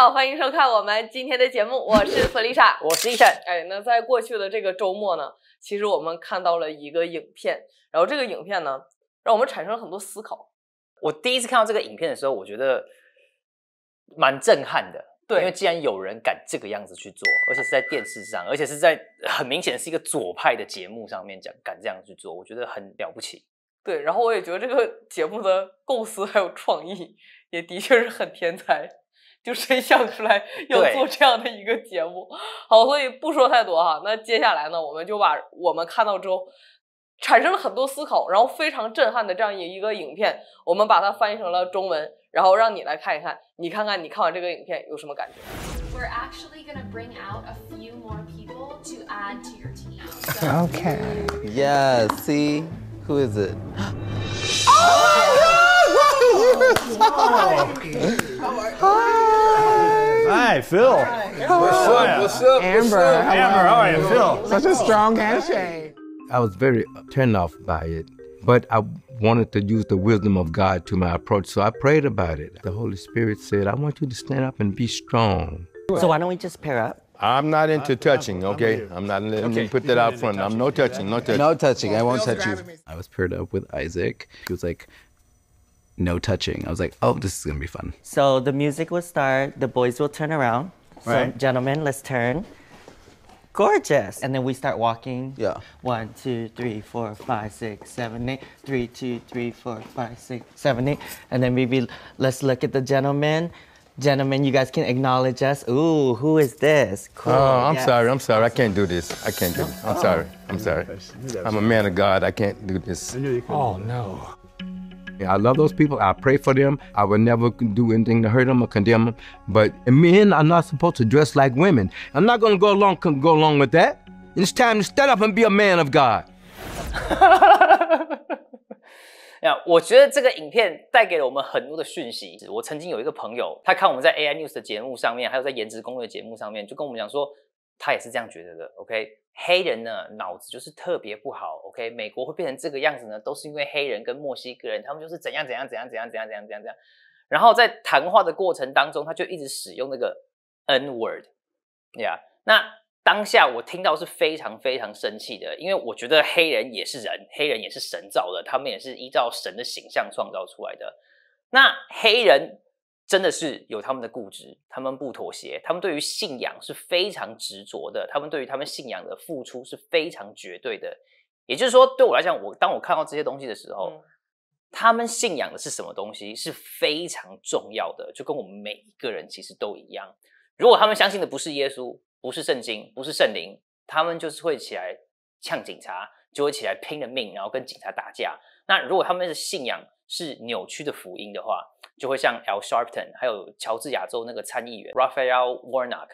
好，欢迎收看我们今天的节目。我是 弗丽莎，我是伊森。哎，那在过去的这个周末呢，其实我们看到了一个影片，然后这个影片呢，让我们产生了很多思考。我第一次看到这个影片的时候，我觉得蛮震撼的。对，因为既然有人敢这个样子去做，而且是在电视上，而且是在很明显是一个左派的节目上面讲，敢这样去做，我觉得很了不起。对，然后我也觉得这个节目的构思还有创意，也的确是很天才。就谁想出来要做这样的一个节目，好，所以不说太多哈。那接下来呢，我们就把我们看到之后，产生了很多思考，然后非常震撼的这样一个影片，我们把它翻译成了中文，然后让你来看一看。你看看，你看完这个影片有什么感觉？Okay. Yeah. See, who is it? Hi, Phil. What's up? What's up? Amber. Amber, how are you, Phil? Such a strong handshake. I was very turned off by it, but I wanted to use the wisdom of God to my approach, so I prayed about it. The Holy Spirit said, I want you to stand up and be strong. So why don't we just pair up? I'm not into touching, okay? I'm, not. letting okay. me put that out front. I'm no touching, no touching. No touching. I won't touch you. I was paired up with Isaac. He was like, no touching. I was like, oh, this is gonna be fun. So the music will start, the boys will turn around. So, right. gentlemen, let's turn. Gorgeous. And then we start walking. Yeah. One, two, three, four, five, six, seven, eight. Three, two, three, four, five, six, seven, eight. And then maybe let's look at the gentlemen. Gentlemen, you guys can acknowledge us. Ooh, who is this? Cool. Oh, I'm yes. sorry. I'm sorry. I can't do this. I can't do it. I'm oh. sorry. I'm sorry. I'm a man of God. I can't do this. Oh, no. I love those people. I pray for them. I would never do anything to hurt them or condemn them. But men are not supposed to dress like women. I'm not going to go along go along with that. It's time to stand up and be a man of God. 那我觉得这个影片带给了我们很多的讯息。我曾经有一个朋友，他看我们在 AI News 的节目上面，还有在颜值攻略节目上面，就跟我们讲说，他也是这样觉得的，OK？黑人呢，脑子就是特别不好，OK？美国会变成这个样子呢，都是因为黑人跟墨西哥人，他们就是怎样怎样怎样怎样怎样怎样怎样。然后在谈话的过程当中，他就一直使用那个 N word，呀。那当下我听到是非常非常生气的，因为我觉得黑人也是人，黑人也是神造的，他们也是依照神的形象创造出来的。那黑人。真的是有他们的固执，他们不妥协，他们对于信仰是非常执着的，他们对于他们信仰的付出是非常绝对的。也就是说，对我来讲，我当我看到这些东西的时候，他们信仰的是什么东西是非常重要的，就跟我们每一个人其实都一样。如果他们相信的不是耶稣，不是圣经，不是圣灵，他们就是会起来呛警察，就会起来拼了命，然后跟警察打架。那如果他们是信仰，是扭曲的福音的话，就会像 l Sharpton，还有乔治亚州那个参议员 Raphael Warnock，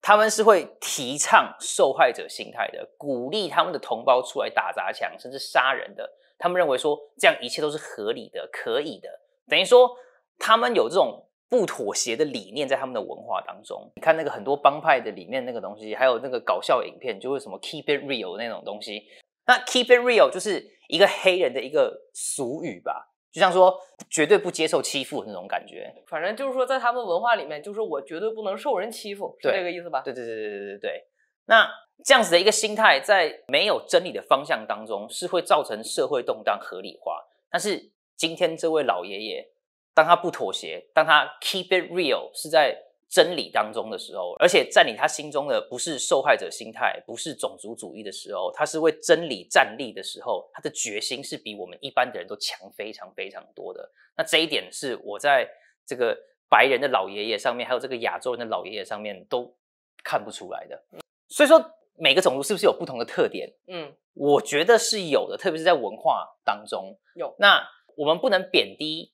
他们是会提倡受害者心态的，鼓励他们的同胞出来打砸抢，甚至杀人的。他们认为说这样一切都是合理的、可以的。等于说他们有这种不妥协的理念在他们的文化当中。你看那个很多帮派的里面那个东西，还有那个搞笑影片，就会什么 Keep it real 那种东西。那 Keep it real 就是一个黑人的一个俗语吧。就像说绝对不接受欺负那种感觉，反正就是说在他们文化里面，就是我绝对不能受人欺负，是这个意思吧？对对对对对对对。那这样子的一个心态，在没有真理的方向当中，是会造成社会动荡合理化。但是今天这位老爷爷，当他不妥协，当他 keep it real，是在。真理当中的时候，而且占领他心中的不是受害者心态，不是种族主义的时候，他是为真理站立的时候，他的决心是比我们一般的人都强非常非常多的。那这一点是我在这个白人的老爷爷上面，还有这个亚洲人的老爷爷上面都看不出来的。所以说，每个种族是不是有不同的特点？嗯，我觉得是有的，特别是在文化当中。有，那我们不能贬低。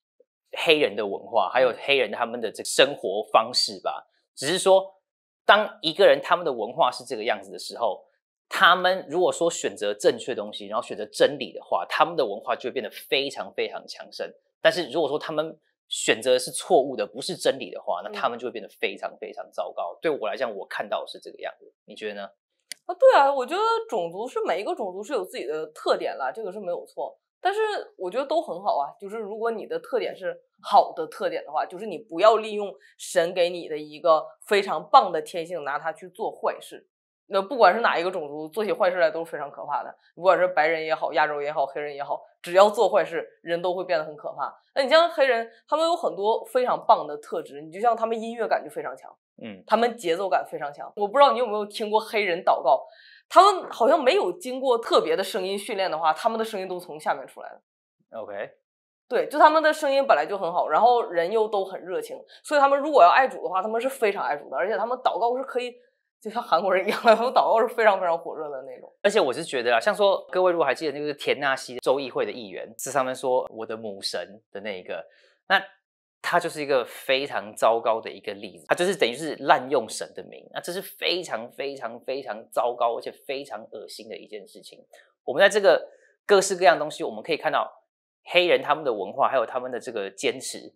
黑人的文化，还有黑人他们的这个生活方式吧，只是说，当一个人他们的文化是这个样子的时候，他们如果说选择正确东西，然后选择真理的话，他们的文化就会变得非常非常强盛。但是如果说他们选择是错误的，不是真理的话，那他们就会变得非常非常糟糕。对我来讲，我看到是这个样子，你觉得呢？啊，对啊，我觉得种族是每一个种族是有自己的特点了，这个是没有错。但是我觉得都很好啊，就是如果你的特点是好的特点的话，就是你不要利用神给你的一个非常棒的天性拿它去做坏事。那不管是哪一个种族，做起坏事来都是非常可怕的。不管是白人也好，亚洲也好，黑人也好，只要做坏事，人都会变得很可怕。那你像黑人，他们有很多非常棒的特质，你就像他们音乐感就非常强，嗯，他们节奏感非常强。我不知道你有没有听过黑人祷告。他们好像没有经过特别的声音训练的话，他们的声音都从下面出来的。OK，对，就他们的声音本来就很好，然后人又都很热情，所以他们如果要爱主的话，他们是非常爱主的，而且他们祷告是可以就像韩国人一样，他们祷告是非常非常火热的那种。而且我是觉得啊，像说各位如果还记得那个田纳西州议会的议员，是他们说我的母神的那一个，那。他就是一个非常糟糕的一个例子，他就是等于是滥用神的名，那这是非常非常非常糟糕，而且非常恶心的一件事情。我们在这个各式各样东西，我们可以看到黑人他们的文化，还有他们的这个坚持，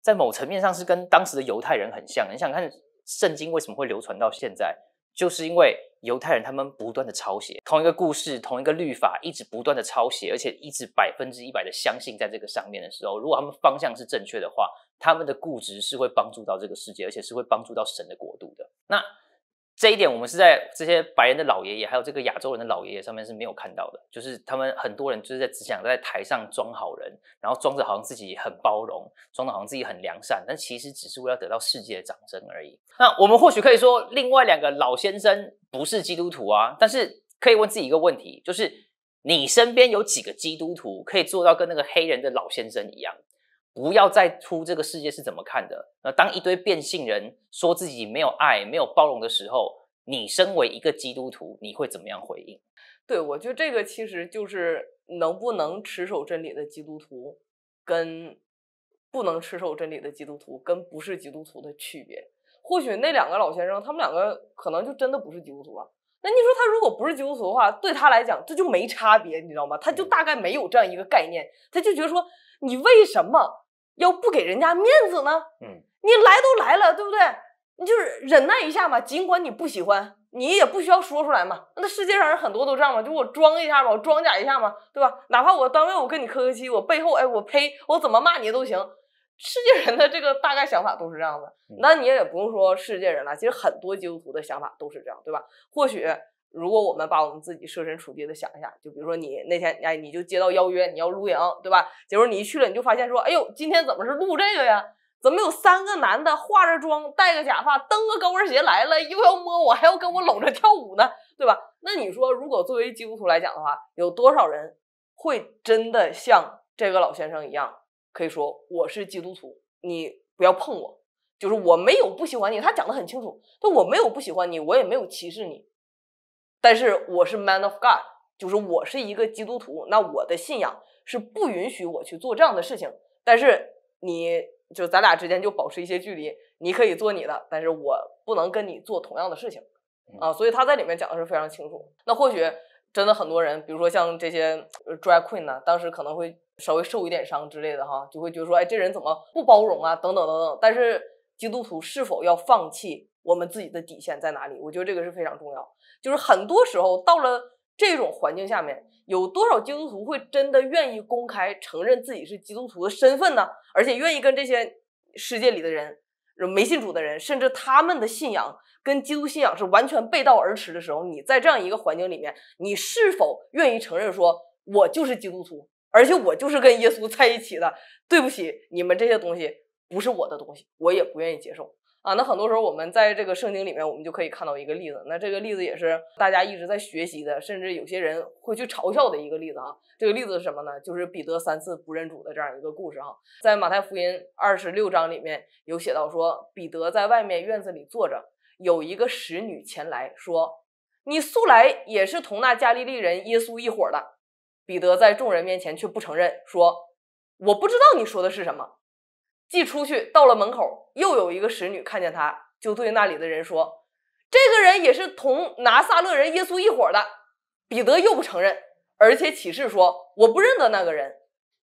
在某层面上是跟当时的犹太人很像。你想看圣经为什么会流传到现在，就是因为犹太人他们不断的抄写同一个故事，同一个律法，一直不断的抄写，而且一直百分之一百的相信在这个上面的时候，如果他们方向是正确的话。他们的固执是会帮助到这个世界，而且是会帮助到神的国度的。那这一点，我们是在这些白人的老爷爷，还有这个亚洲人的老爷爷上面是没有看到的。就是他们很多人就是在只想在台上装好人，然后装着好像自己很包容，装着好像自己很良善，但其实只是为了得到世界的掌声而已。那我们或许可以说，另外两个老先生不是基督徒啊，但是可以问自己一个问题：就是你身边有几个基督徒可以做到跟那个黑人的老先生一样？不要再出这个世界是怎么看的？那当一堆变性人说自己没有爱、没有包容的时候，你身为一个基督徒，你会怎么样回应？对，我觉得这个其实就是能不能持守真理的基督徒，跟不能持守真理的基督徒，跟不是基督徒的区别。或许那两个老先生，他们两个可能就真的不是基督徒啊。那你说他如果不是基督徒的话，对他来讲这就没差别，你知道吗？他就大概没有这样一个概念，他就觉得说你为什么？要不给人家面子呢？嗯，你来都来了，对不对？你就是忍耐一下嘛，尽管你不喜欢，你也不需要说出来嘛。那世界上人很多都这样嘛，就我装一下吧，我装假一下嘛，对吧？哪怕我单位我跟你磕磕气，我背后哎我呸，我怎么骂你都行。世界人的这个大概想法都是这样的，那你也不用说世界人了，其实很多基督徒的想法都是这样，对吧？或许。如果我们把我们自己设身处地的想一下，就比如说你那天哎，你就接到邀约，你要露营，对吧？结果你一去了，你就发现说，哎呦，今天怎么是露这个呀？怎么有三个男的化着妆，戴个假发，蹬个高跟鞋来了，又要摸我，还要跟我搂着跳舞呢，对吧？那你说，如果作为基督徒来讲的话，有多少人会真的像这个老先生一样，可以说我是基督徒，你不要碰我，就是我没有不喜欢你。他讲的很清楚，就我没有不喜欢你，我也没有歧视你。但是我是 man of God，就是我是一个基督徒，那我的信仰是不允许我去做这样的事情。但是你，就咱俩之间就保持一些距离，你可以做你的，但是我不能跟你做同样的事情啊。所以他在里面讲的是非常清楚。那或许真的很多人，比如说像这些 drag e e 困难，当时可能会稍微受一点伤之类的哈，就会觉得说，哎，这人怎么不包容啊？等等等等。但是基督徒是否要放弃我们自己的底线在哪里？我觉得这个是非常重要。就是很多时候到了这种环境下面，有多少基督徒会真的愿意公开承认自己是基督徒的身份呢？而且愿意跟这些世界里的人、没信主的人，甚至他们的信仰跟基督信仰是完全背道而驰的时候，你在这样一个环境里面，你是否愿意承认说我就是基督徒，而且我就是跟耶稣在一起的？对不起，你们这些东西不是我的东西，我也不愿意接受。啊，那很多时候我们在这个圣经里面，我们就可以看到一个例子。那这个例子也是大家一直在学习的，甚至有些人会去嘲笑的一个例子啊。这个例子是什么呢？就是彼得三次不认主的这样一个故事啊。在马太福音二十六章里面有写到说，彼得在外面院子里坐着，有一个使女前来说：“你素来也是同那加利利人耶稣一伙的。”彼得在众人面前却不承认，说：“我不知道你说的是什么。”既出去，到了门口，又有一个使女看见他，就对那里的人说：“这个人也是同拿撒勒人耶稣一伙的。”彼得又不承认，而且起誓说：“我不认得那个人。”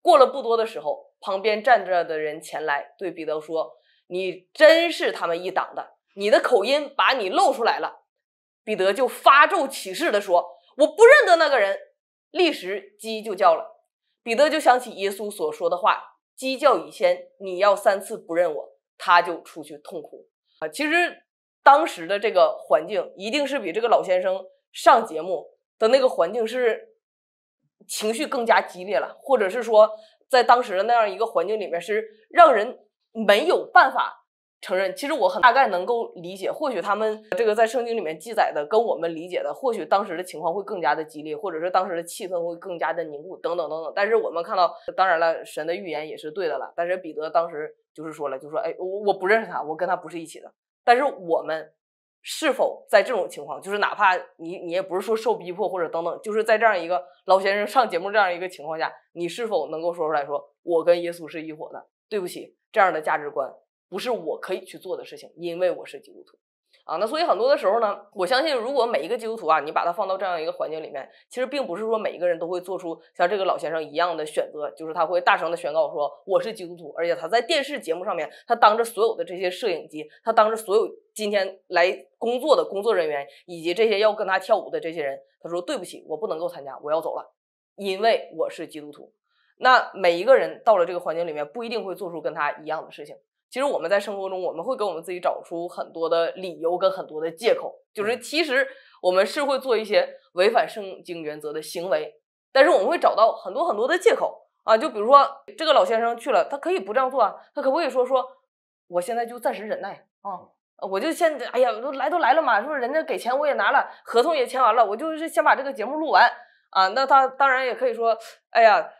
过了不多的时候，旁边站着的人前来对彼得说：“你真是他们一党的，你的口音把你露出来了。”彼得就发咒起誓的说：“我不认得那个人。”立时鸡就叫了，彼得就想起耶稣所说的话。鸡叫一先，你要三次不认我，他就出去痛哭啊！其实当时的这个环境，一定是比这个老先生上节目的那个环境是情绪更加激烈了，或者是说，在当时的那样一个环境里面，是让人没有办法。承认，其实我很大概能够理解，或许他们这个在圣经里面记载的跟我们理解的，或许当时的情况会更加的激烈，或者是当时的气氛会更加的凝固，等等等等。但是我们看到，当然了，神的预言也是对的了。但是彼得当时就是说了，就说：“哎，我我不认识他，我跟他不是一起的。”但是我们是否在这种情况，就是哪怕你你也不是说受逼迫或者等等，就是在这样一个老先生上节目这样一个情况下，你是否能够说出来说我跟耶稣是一伙的？对不起，这样的价值观。不是我可以去做的事情，因为我是基督徒，啊，那所以很多的时候呢，我相信如果每一个基督徒啊，你把它放到这样一个环境里面，其实并不是说每一个人都会做出像这个老先生一样的选择，就是他会大声的宣告说我是基督徒，而且他在电视节目上面，他当着所有的这些摄影机，他当着所有今天来工作的工作人员以及这些要跟他跳舞的这些人，他说对不起，我不能够参加，我要走了，因为我是基督徒。那每一个人到了这个环境里面，不一定会做出跟他一样的事情。其实我们在生活中，我们会给我们自己找出很多的理由跟很多的借口，就是其实我们是会做一些违反圣经原则的行为，但是我们会找到很多很多的借口啊，就比如说这个老先生去了，他可以不这样做啊，他可不可以说说，我现在就暂时忍耐啊，我就先，哎呀，都来都来了嘛，是不是人家给钱我也拿了，合同也签完了，我就是先把这个节目录完啊，那他当然也可以说，哎呀。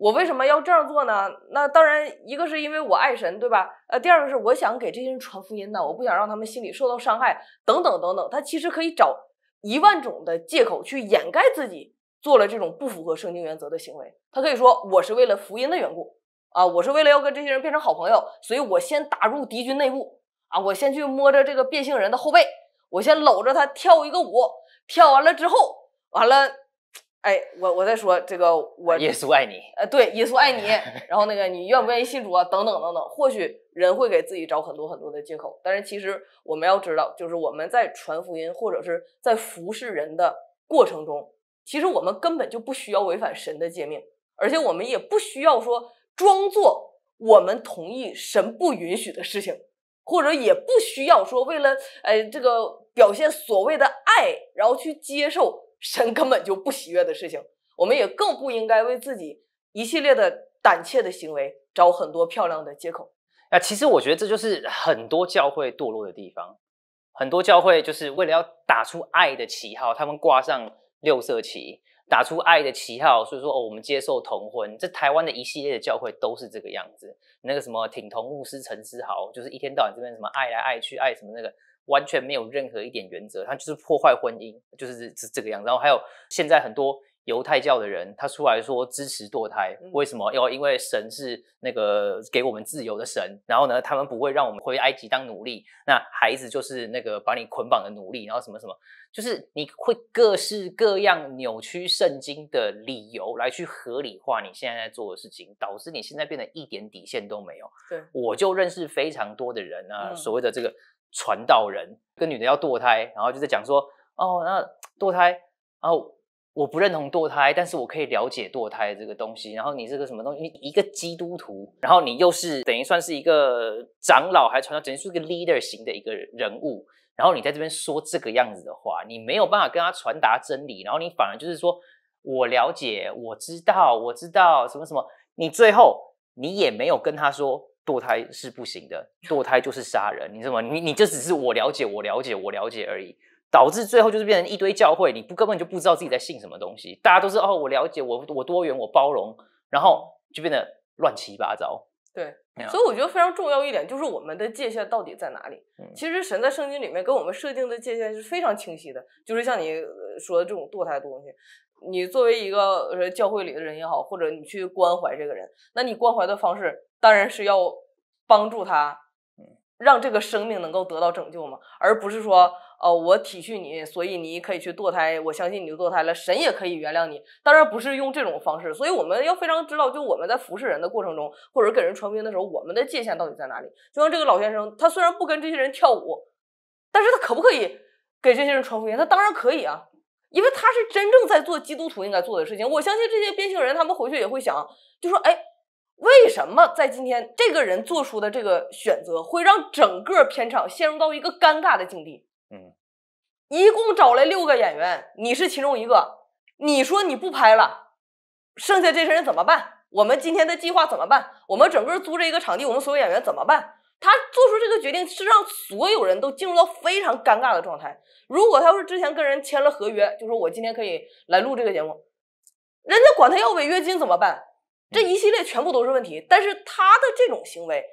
我为什么要这样做呢？那当然，一个是因为我爱神，对吧？呃，第二个是我想给这些人传福音呢，我不想让他们心里受到伤害，等等等等。他其实可以找一万种的借口去掩盖自己做了这种不符合圣经原则的行为。他可以说我是为了福音的缘故啊，我是为了要跟这些人变成好朋友，所以我先打入敌军内部啊，我先去摸着这个变性人的后背，我先搂着他跳一个舞，跳完了之后，完了。哎，我我在说这个，我耶稣爱你，呃，对，耶稣爱你。然后那个，你愿不愿意信主啊？等等等等。或许人会给自己找很多很多的借口，但是其实我们要知道，就是我们在传福音或者是在服侍人的过程中，其实我们根本就不需要违反神的诫命，而且我们也不需要说装作我们同意神不允许的事情，或者也不需要说为了呃这个表现所谓的爱，然后去接受。神根本就不喜悦的事情，我们也更不应该为自己一系列的胆怯的行为找很多漂亮的借口。那其实我觉得这就是很多教会堕落的地方。很多教会就是为了要打出爱的旗号，他们挂上六色旗，打出爱的旗号，所以说哦，我们接受同婚。这台湾的一系列的教会都是这个样子。那个什么挺同牧师陈思豪，就是一天到晚这边什么爱来爱去爱什么那个。完全没有任何一点原则，他就是破坏婚姻，就是是这个样。然后还有现在很多犹太教的人，他出来说支持堕胎，为什么要？因为神是那个给我们自由的神，然后呢，他们不会让我们回埃及当奴隶，那孩子就是那个把你捆绑的奴隶，然后什么什么，就是你会各式各样扭曲圣经的理由来去合理化你现在在做的事情，导致你现在变得一点底线都没有。对，我就认识非常多的人啊，所谓的这个。传道人跟女的要堕胎，然后就在讲说，哦，那堕胎后我不认同堕胎，但是我可以了解堕胎这个东西。然后你是个什么东西？一个基督徒，然后你又是等于算是一个长老，还传道，等于是一个 leader 型的一个人物。然后你在这边说这个样子的话，你没有办法跟他传达真理，然后你反而就是说我了解，我知道，我知道什么什么，你最后你也没有跟他说。堕胎是不行的，堕胎就是杀人。你知道吗？你你这只是我了解，我了解，我了解而已，导致最后就是变成一堆教会，你不根本就不知道自己在信什么东西。大家都是哦，我了解，我我多元，我包容，然后就变得乱七八糟。对，所以我觉得非常重要一点就是我们的界限到底在哪里？其实神在圣经里面跟我们设定的界限是非常清晰的，就是像你说的这种堕胎的东西，你作为一个教会里的人也好，或者你去关怀这个人，那你关怀的方式当然是要帮助他。让这个生命能够得到拯救吗？而不是说哦，我体恤你，所以你可以去堕胎。我相信你就堕胎了，神也可以原谅你。当然不是用这种方式，所以我们要非常知道，就我们在服侍人的过程中，或者给人传福音的时候，我们的界限到底在哪里？就像这个老先生，他虽然不跟这些人跳舞，但是他可不可以给这些人传福音？他当然可以啊，因为他是真正在做基督徒应该做的事情。我相信这些变性人，他们回去也会想，就说哎。为什么在今天这个人做出的这个选择会让整个片场陷入到一个尴尬的境地？嗯，一共找来六个演员，你是其中一个，你说你不拍了，剩下这些人怎么办？我们今天的计划怎么办？我们整个租这一个场地，我们所有演员怎么办？他做出这个决定是让所有人都进入到非常尴尬的状态。如果他要是之前跟人签了合约，就说我今天可以来录这个节目，人家管他要违约金怎么办？这一系列全部都是问题，但是他的这种行为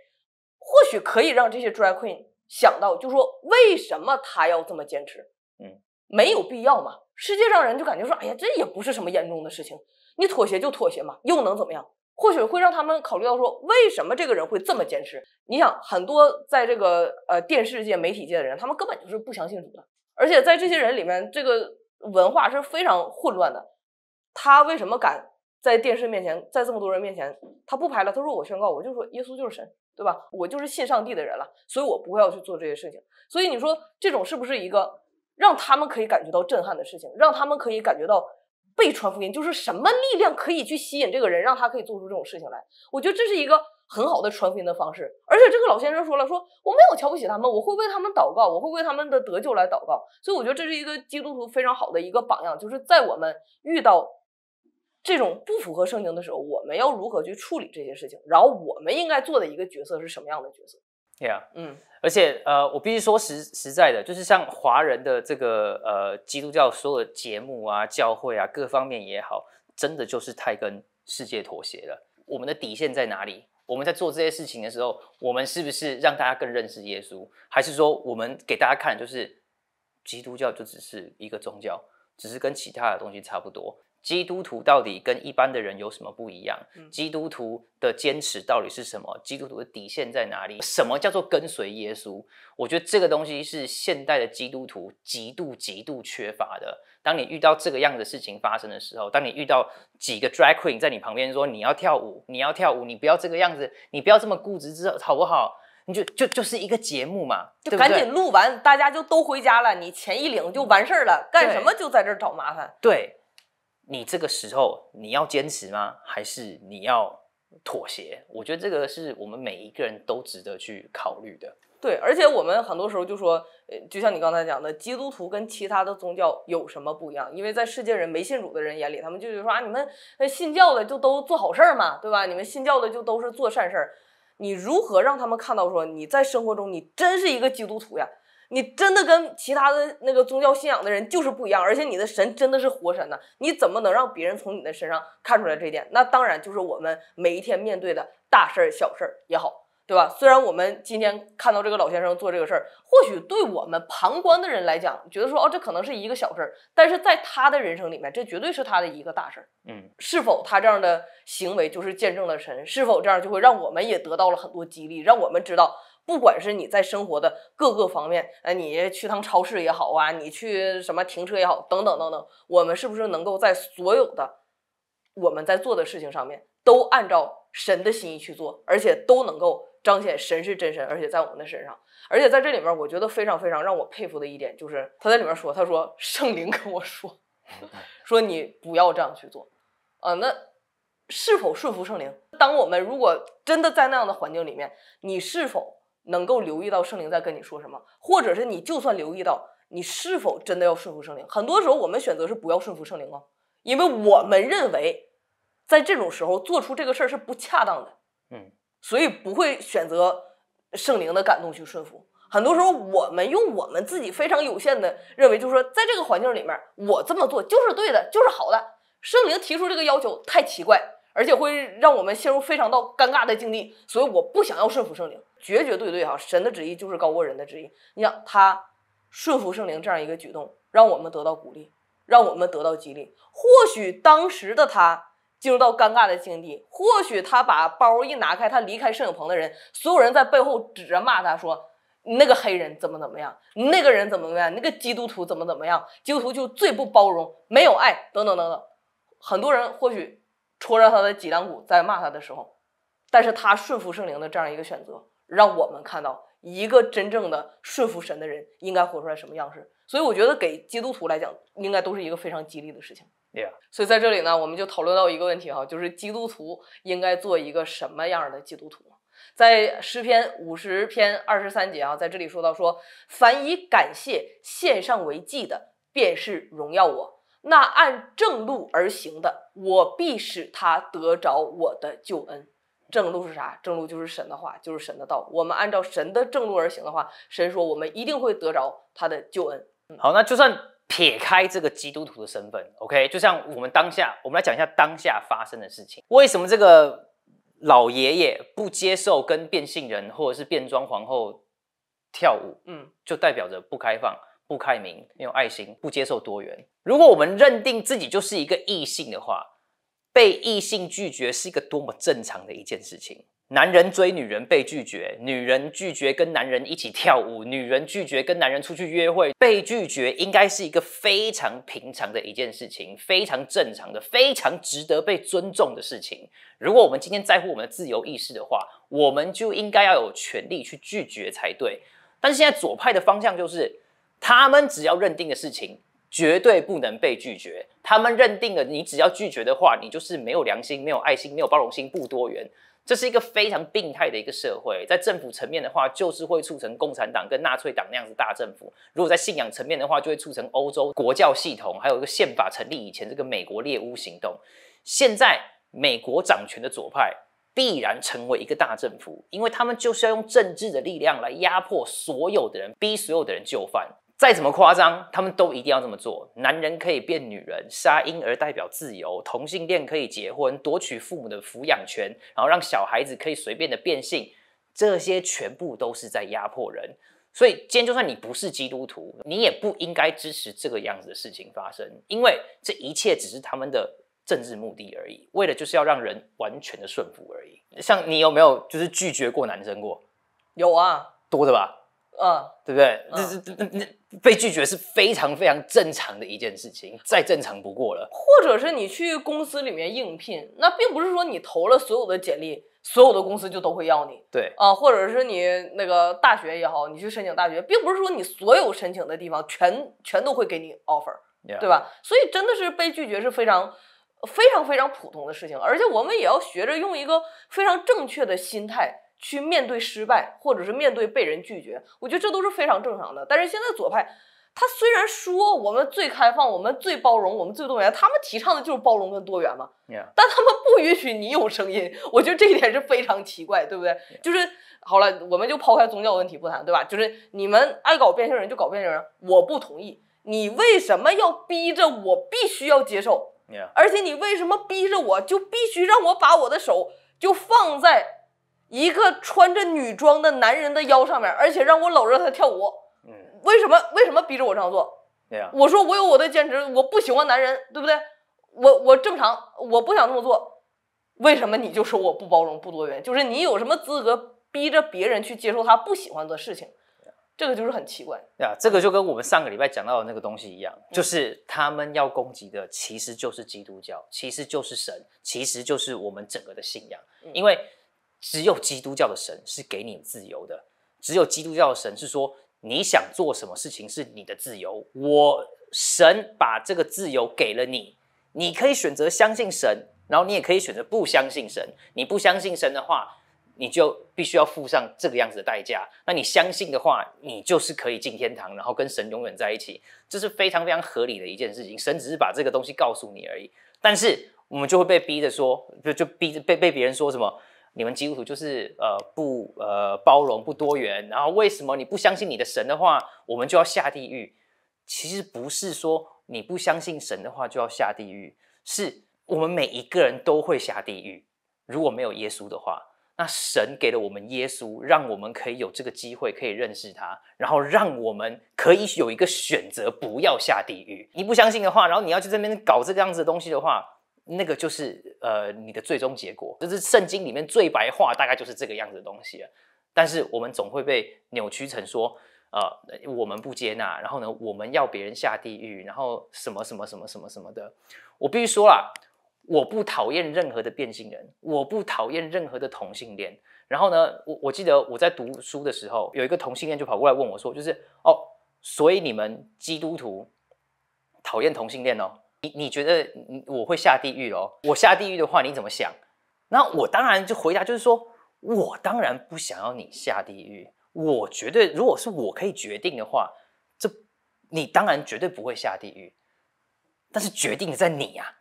或许可以让这些 drag queen 想到，就说为什么他要这么坚持？嗯，没有必要嘛？世界上人就感觉说，哎呀，这也不是什么严重的事情，你妥协就妥协嘛，又能怎么样？或许会让他们考虑到说，为什么这个人会这么坚持？你想，很多在这个呃电视界、媒体界的人，他们根本就是不相信主的。而且在这些人里面，这个文化是非常混乱的，他为什么敢？在电视面前，在这么多人面前，他不拍了。他说：“我宣告，我就说耶稣就是神，对吧？我就是信上帝的人了，所以我不会要去做这些事情。所以你说，这种是不是一个让他们可以感觉到震撼的事情，让他们可以感觉到被传福音？就是什么力量可以去吸引这个人，让他可以做出这种事情来？我觉得这是一个很好的传福音的方式。而且这个老先生说了，说我没有瞧不起他们，我会为他们祷告，我会为他们的得救来祷告。所以我觉得这是一个基督徒非常好的一个榜样，就是在我们遇到。这种不符合圣经的时候，我们要如何去处理这些事情？然后我们应该做的一个角色是什么样的角色？Yeah，嗯，而且呃，我必须说实实在的，就是像华人的这个呃基督教所有的节目啊、教会啊各方面也好，真的就是太跟世界妥协了。我们的底线在哪里？我们在做这些事情的时候，我们是不是让大家更认识耶稣？还是说我们给大家看就是基督教就只是一个宗教，只是跟其他的东西差不多？基督徒到底跟一般的人有什么不一样？基督徒的坚持到底是什么？基督徒的底线在哪里？什么叫做跟随耶稣？我觉得这个东西是现代的基督徒极度极度缺乏的。当你遇到这个样的事情发生的时候，当你遇到几个 drag queen 在你旁边说你要跳舞，你要跳舞，你不要这个样子，你不要这么固执，之后好不好？你就就就是一个节目嘛，就赶紧录完，大家就都回家了。你钱一领就完事儿了，干什么就在这儿找麻烦？对。你这个时候你要坚持吗？还是你要妥协？我觉得这个是我们每一个人都值得去考虑的。对，而且我们很多时候就说，呃，就像你刚才讲的，基督徒跟其他的宗教有什么不一样？因为在世界人没信主的人眼里，他们就觉得说啊，你们那信教的就都做好事儿嘛，对吧？你们信教的就都是做善事儿。你如何让他们看到说你在生活中你真是一个基督徒呀？你真的跟其他的那个宗教信仰的人就是不一样，而且你的神真的是活神呢？你怎么能让别人从你的身上看出来这一点？那当然就是我们每一天面对的大事儿、小事儿也好，对吧？虽然我们今天看到这个老先生做这个事儿，或许对我们旁观的人来讲，觉得说哦，这可能是一个小事儿，但是在他的人生里面，这绝对是他的一个大事儿。嗯，是否他这样的行为就是见证了神？是否这样就会让我们也得到了很多激励，让我们知道？不管是你在生活的各个方面，呃，你去趟超市也好啊，你去什么停车也好，等等等等，我们是不是能够在所有的我们在做的事情上面都按照神的心意去做，而且都能够彰显神是真神，而且在我们的身上，而且在这里面，我觉得非常非常让我佩服的一点就是他在里面说，他说圣灵跟我说，说你不要这样去做，啊，那是否顺服圣灵？当我们如果真的在那样的环境里面，你是否？能够留意到圣灵在跟你说什么，或者是你就算留意到，你是否真的要顺服圣灵？很多时候我们选择是不要顺服圣灵啊，因为我们认为，在这种时候做出这个事儿是不恰当的，嗯，所以不会选择圣灵的感动去顺服。很多时候我们用我们自己非常有限的认为，就是说在这个环境里面，我这么做就是对的，就是好的。圣灵提出这个要求太奇怪。而且会让我们陷入非常到尴尬的境地，所以我不想要顺服圣灵，绝绝对对哈！神的旨意就是高过人的旨意。你想他顺服圣灵这样一个举动，让我们得到鼓励，让我们得到激励。或许当时的他进入到尴尬的境地，或许他把包一拿开，他离开摄影棚的人，所有人在背后指着骂他说：“那个黑人怎么怎么样？那个人怎么怎么样？那个基督徒怎么怎么样？基督徒就最不包容，没有爱，等等等等。”很多人或许。戳着他的脊梁骨，在骂他的时候，但是他顺服圣灵的这样一个选择，让我们看到一个真正的顺服神的人应该活出来什么样式。所以我觉得给基督徒来讲，应该都是一个非常激励的事情。所以在这里呢，我们就讨论到一个问题哈，就是基督徒应该做一个什么样的基督徒？在诗篇五十篇二十三节啊，在这里说到说，凡以感谢献上为祭的，便是荣耀我。那按正路而行的，我必使他得着我的救恩。正路是啥？正路就是神的话，就是神的道。我们按照神的正路而行的话，神说我们一定会得着他的救恩。好，那就算撇开这个基督徒的身份，OK，就像我们当下，我们来讲一下当下发生的事情。为什么这个老爷爷不接受跟变性人或者是变装皇后跳舞？嗯，就代表着不开放。不开明，没有爱心，不接受多元。如果我们认定自己就是一个异性的话，被异性拒绝是一个多么正常的一件事情。男人追女人被拒绝，女人拒绝跟男人一起跳舞，女人拒绝跟男人出去约会，被拒绝应该是一个非常平常的一件事情，非常正常的，非常值得被尊重的事情。如果我们今天在乎我们的自由意识的话，我们就应该要有权利去拒绝才对。但是现在左派的方向就是。他们只要认定的事情，绝对不能被拒绝。他们认定了，你只要拒绝的话，你就是没有良心、没有爱心、没有包容心、不多元。这是一个非常病态的一个社会。在政府层面的话，就是会促成共产党跟纳粹党那样子大政府。如果在信仰层面的话，就会促成欧洲国教系统，还有一个宪法成立以前这个美国猎巫行动。现在美国掌权的左派必然成为一个大政府，因为他们就是要用政治的力量来压迫所有的人，逼所有的人就范。再怎么夸张，他们都一定要这么做。男人可以变女人，杀婴儿代表自由，同性恋可以结婚，夺取父母的抚养权，然后让小孩子可以随便的变性，这些全部都是在压迫人。所以，今天就算你不是基督徒，你也不应该支持这个样子的事情发生，因为这一切只是他们的政治目的而已，为了就是要让人完全的顺服而已。像你有没有就是拒绝过男生过？有啊，多的吧。嗯，对不对？这这这这被拒绝是非常非常正常的一件事情，再正常不过了。或者是你去公司里面应聘，那并不是说你投了所有的简历，所有的公司就都会要你。对啊，或者是你那个大学也好，你去申请大学，并不是说你所有申请的地方全全都会给你 offer，对吧？所以真的是被拒绝是非常非常非常普通的事情，而且我们也要学着用一个非常正确的心态。去面对失败，或者是面对被人拒绝，我觉得这都是非常正常的。但是现在左派，他虽然说我们最开放，我们最包容，我们最多元，他们提倡的就是包容跟多元嘛。但他们不允许你有声音，我觉得这一点是非常奇怪，对不对？就是好了，我们就抛开宗教问题不谈，对吧？就是你们爱搞变性人就搞变性人，我不同意。你为什么要逼着我必须要接受？而且你为什么逼着我就必须让我把我的手就放在？一个穿着女装的男人的腰上面，而且让我搂着他跳舞。嗯，为什么？为什么逼着我这样做？对呀，我说我有我的兼职，我不喜欢男人，对不对？我我正常，我不想这么做。为什么你就说我不包容、不多元？就是你有什么资格逼着别人去接受他不喜欢的事情？这个就是很奇怪呀。这个就跟我们上个礼拜讲到的那个东西一样，就是他们要攻击的其实就是基督教，其实就是神，其实就是我们整个的信仰，因为。只有基督教的神是给你自由的，只有基督教的神是说你想做什么事情是你的自由，我神把这个自由给了你，你可以选择相信神，然后你也可以选择不相信神。你不相信神的话，你就必须要付上这个样子的代价。那你相信的话，你就是可以进天堂，然后跟神永远在一起，这是非常非常合理的一件事情。神只是把这个东西告诉你而已，但是我们就会被逼着说，就就逼着被被别人说什么。你们基督徒就是呃不呃包容不多元，然后为什么你不相信你的神的话，我们就要下地狱？其实不是说你不相信神的话就要下地狱，是我们每一个人都会下地狱。如果没有耶稣的话，那神给了我们耶稣，让我们可以有这个机会，可以认识他，然后让我们可以有一个选择，不要下地狱。你不相信的话，然后你要去这边搞这个样子的东西的话。那个就是呃，你的最终结果就是圣经里面最白话，大概就是这个样子的东西。但是我们总会被扭曲成说，呃，我们不接纳，然后呢，我们要别人下地狱，然后什么什么什么什么什么的。我必须说啦，我不讨厌任何的变性人，我不讨厌任何的同性恋。然后呢，我我记得我在读书的时候，有一个同性恋就跑过来问我说，就是哦，所以你们基督徒讨厌同性恋哦？你觉得我会下地狱哦？我下地狱的话，你怎么想？那我当然就回答，就是说我当然不想要你下地狱。我绝对，如果是我可以决定的话，这你当然绝对不会下地狱。但是决定在你呀，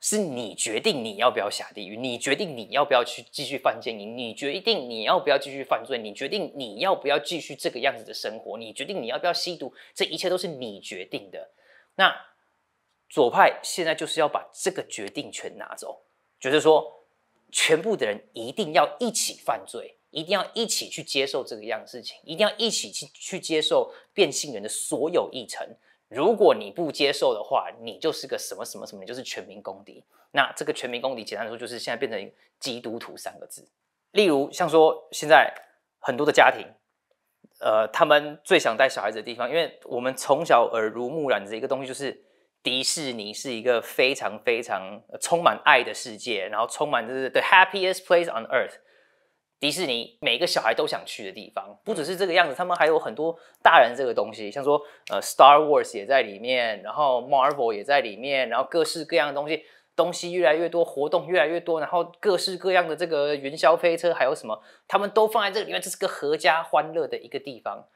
是你决定你要不要下地狱，你决定你要不要去继续犯贱，你你决定你要不要继续犯罪，你决定你要不要继续这个样子的生活，你决定你要不要吸毒，这一切都是你决定的。那。左派现在就是要把这个决定权拿走，就是说，全部的人一定要一起犯罪，一定要一起去接受这个样的事情，一定要一起去去接受变性人的所有议程。如果你不接受的话，你就是个什么什么什么，你就是全民公敌。那这个全民公敌简单来说，就是现在变成基督徒三个字。例如，像说现在很多的家庭，呃，他们最想带小孩子的地方，因为我们从小耳濡目染的一个东西就是。迪士尼是一个非常非常充满爱的世界，然后充满就是 The happiest place on earth，迪士尼每个小孩都想去的地方。不只是这个样子，他们还有很多大人这个东西，像说呃 Star Wars 也在里面，然后 Marvel 也在里面，然后各式各样的东西，东西越来越多，活动越来越多，然后各式各样的这个云霄飞车还有什么，他们都放在这里面，这是个合家欢乐的一个地方。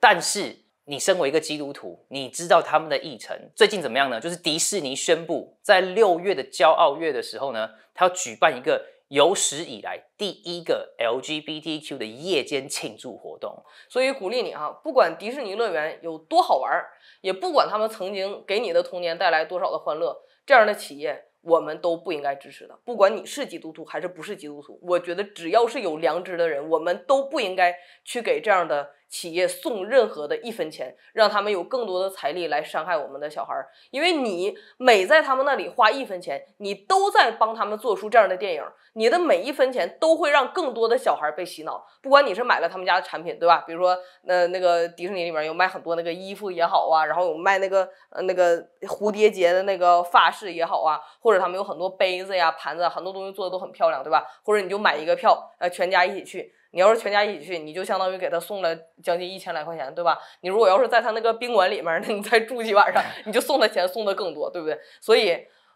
但是。你身为一个基督徒，你知道他们的议程最近怎么样呢？就是迪士尼宣布在六月的骄傲月的时候呢，他要举办一个有史以来第一个 LGBTQ 的夜间庆祝活动。所以鼓励你哈，不管迪士尼乐园有多好玩，也不管他们曾经给你的童年带来多少的欢乐，这样的企业我们都不应该支持的。不管你是基督徒还是不是基督徒，我觉得只要是有良知的人，我们都不应该去给这样的。企业送任何的一分钱，让他们有更多的财力来伤害我们的小孩儿。因为你每在他们那里花一分钱，你都在帮他们做出这样的电影。你的每一分钱都会让更多的小孩被洗脑。不管你是买了他们家的产品，对吧？比如说，呃，那个迪士尼里面有卖很多那个衣服也好啊，然后有卖那个呃那个蝴蝶结的那个发饰也好啊，或者他们有很多杯子呀、盘子，很多东西做的都很漂亮，对吧？或者你就买一个票，呃，全家一起去。你要是全家一起去，你就相当于给他送了将近一千来块钱，对吧？你如果要是在他那个宾馆里面，那你再住几晚上，你就送他钱送的更多，对不对？所以，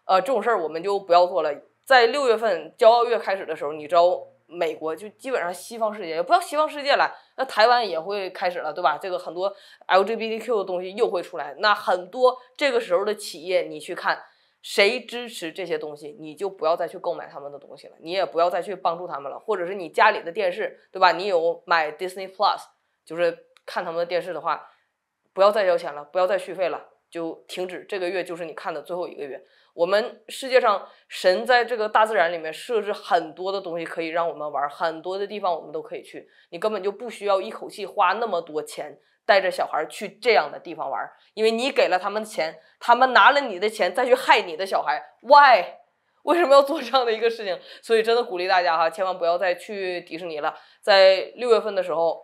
呃，这种事儿我们就不要做了。在六月份骄傲月开始的时候，你知道美国就基本上西方世界，不要西方世界了，那台湾也会开始了，对吧？这个很多 LGBTQ 的东西又会出来，那很多这个时候的企业，你去看。谁支持这些东西，你就不要再去购买他们的东西了，你也不要再去帮助他们了。或者是你家里的电视，对吧？你有买 Disney Plus，就是看他们的电视的话，不要再交钱了，不要再续费了，就停止。这个月就是你看的最后一个月。我们世界上神在这个大自然里面设置很多的东西可以让我们玩，很多的地方我们都可以去，你根本就不需要一口气花那么多钱。带着小孩去这样的地方玩，因为你给了他们钱，他们拿了你的钱再去害你的小孩，Why？为什么要做这样的一个事情？所以真的鼓励大家哈，千万不要再去迪士尼了。在六月份的时候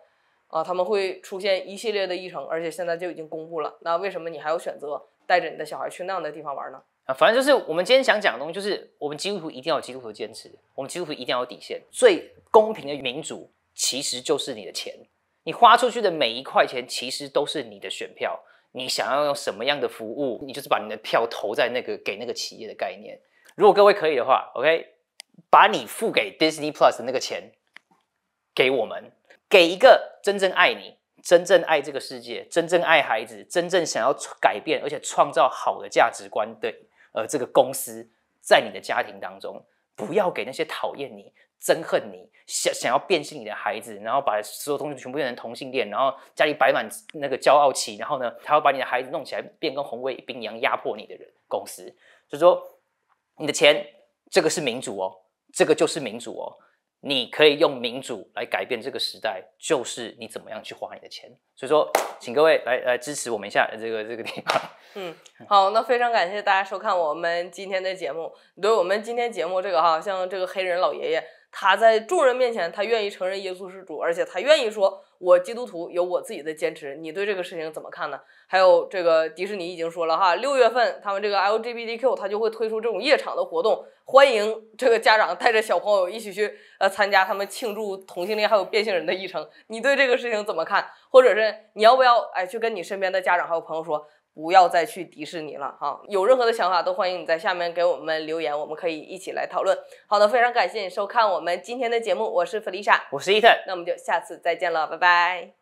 啊，他们会出现一系列的议程，而且现在就已经公布了。那为什么你还要选择带着你的小孩去那样的地方玩呢？啊，反正就是我们今天想讲的东西，就是我们基督徒一定要有基督徒的坚持，我们基督徒一定要有底线。最公平的民主其实就是你的钱。你花出去的每一块钱，其实都是你的选票。你想要用什么样的服务，你就是把你的票投在那个给那个企业的概念。如果各位可以的话，OK，把你付给 Disney Plus 的那个钱给我们，给一个真正爱你、真正爱这个世界、真正爱孩子、真正想要改变而且创造好的价值观的呃这个公司在你的家庭当中，不要给那些讨厌你。憎恨你，想想要变性你的孩子，然后把所有东西全部变成同性恋，然后家里摆满那个骄傲旗，然后呢，他要把你的孩子弄起来，变跟红卫兵一样压迫你的人公司。所以说，你的钱，这个是民主哦，这个就是民主哦，你可以用民主来改变这个时代，就是你怎么样去花你的钱。所以说，请各位来来支持我们一下这个这个地方。嗯，好，那非常感谢大家收看我们今天的节目。对我们今天节目这个哈，像这个黑人老爷爷。他在众人面前，他愿意承认耶稣是主，而且他愿意说，我基督徒有我自己的坚持。你对这个事情怎么看呢？还有这个迪士尼已经说了哈，六月份他们这个 LGBTQ 他就会推出这种夜场的活动，欢迎这个家长带着小朋友一起去呃参加他们庆祝同性恋还有变性人的议程。你对这个事情怎么看？或者是你要不要哎去跟你身边的家长还有朋友说？不要再去迪士尼了哈！有任何的想法都欢迎你在下面给我们留言，我们可以一起来讨论。好的，非常感谢你收看我们今天的节目，我是弗丽莎，我是伊特，那我们就下次再见了，拜拜。